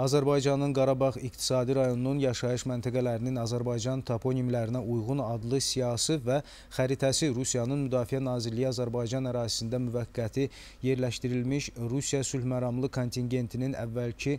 Azərbaycanın Qarabağ iqtisadi rayonunun yaşayış məntəqələrinin Azərbaycan toponimlərinə uyğun adlı siyasi və xəritəsi Rusiyanın Müdafiə Nazirliyi Azərbaycan ərazisində müvəqqəti yerləşdirilmiş Rusiya sülhməramlı kontingentinin əvvəlki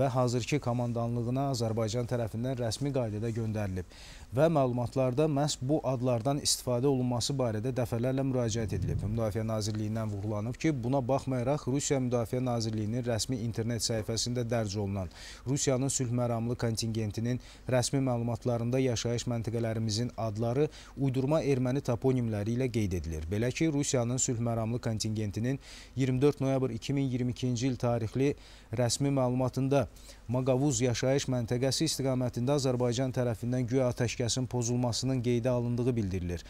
və hazırki komandanlığına Azərbaycan tərəfindən rəsmi qaydada göndərilib və məlumatlarda məhz bu adlardan istifadə olunması barədə dəfələrlə müraciət edilib. Müdafiə Nazirliyindən vurğulanıb ki, buna baxmayaraq Rusiya Müdafiə Nazirliyinin rəsmi internet səhifəsində dərc olunan Rusiyanın sülh məramlı kontingentinin rəsmi məlumatlarında yaşayış məntiqələrimizin adları uydurma erməni toponimləri ilə qeyd edilir. Belə ki, Rusiyanın sülh məramlı kontingentinin 24 noyabr 2022-ci il tarixli rəsmi məlumatında Maqavuz yaşayış məntəqəsi istiqamətində Azərbaycan tərəfindən güya atəşkə təhlükəsinin pozulmasının qeydə alındığı bildirilir.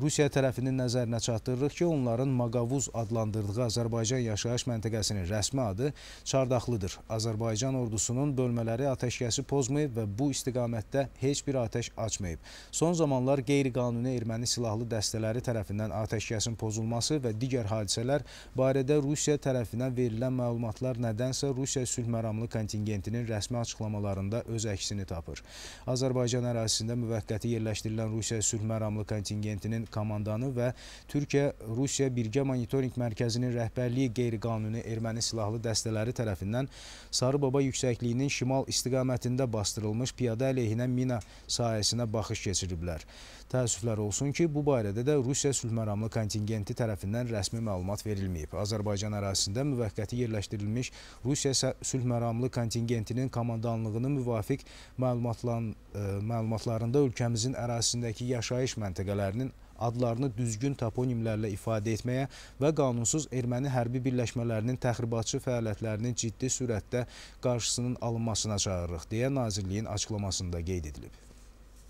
Rusiya tərəfinin nəzərinə çatdırırıq ki, onların Maqavuz adlandırdığı Azərbaycan yaşayış məntəqəsinin rəsmi adı Çardaqlıdır. Azərbaycan ordusunun bölmələri atəşkəsi pozmayıb və bu istiqamətdə heç bir atəş açmayıb. Son zamanlar qeyri-qanuni erməni silahlı dəstələri tərəfindən atəşkəsin pozulması və digər hadisələr barədə Rusiya tərəfindən verilən məlumatlar nədənsə Rusiya sülh məramlı kontingentinin rəsmi açıqlamalarında öz əksini tapır. Azərbaycan ərazisində müvəqqəti müvəqqəti yerləşdirilən Rusiya sülh məramlı kontingentinin komandanı və Türkiyə-Rusiya Birgə Monitoring Mərkəzinin rəhbərliyi qeyri-qanuni erməni silahlı dəstələri tərəfindən Sarıbaba yüksəkliyinin şimal istiqamətində bastırılmış piyada əleyhinə mina sahəsinə baxış keçiriblər. Təəssüflər olsun ki, bu barədə də Rusiya sülh məramlı kontingenti tərəfindən rəsmi məlumat verilməyib. Azərbaycan ərazisində müvəqqəti yerləşdirilmiş Rusiya sülh məramlı kontingentinin komandanlığını müvafiq e, məlumatlarında ölçülmüşlər ölkəmizin ərazisindəki yaşayış məntəqələrinin adlarını düzgün toponimlərlə ifadə etməyə və qanunsuz erməni hərbi birləşmələrinin təxribatçı fəaliyyətlərinin ciddi sürətdə qarşısının alınmasına çağırırıq, deyə Nazirliyin açıqlamasında qeyd edilib.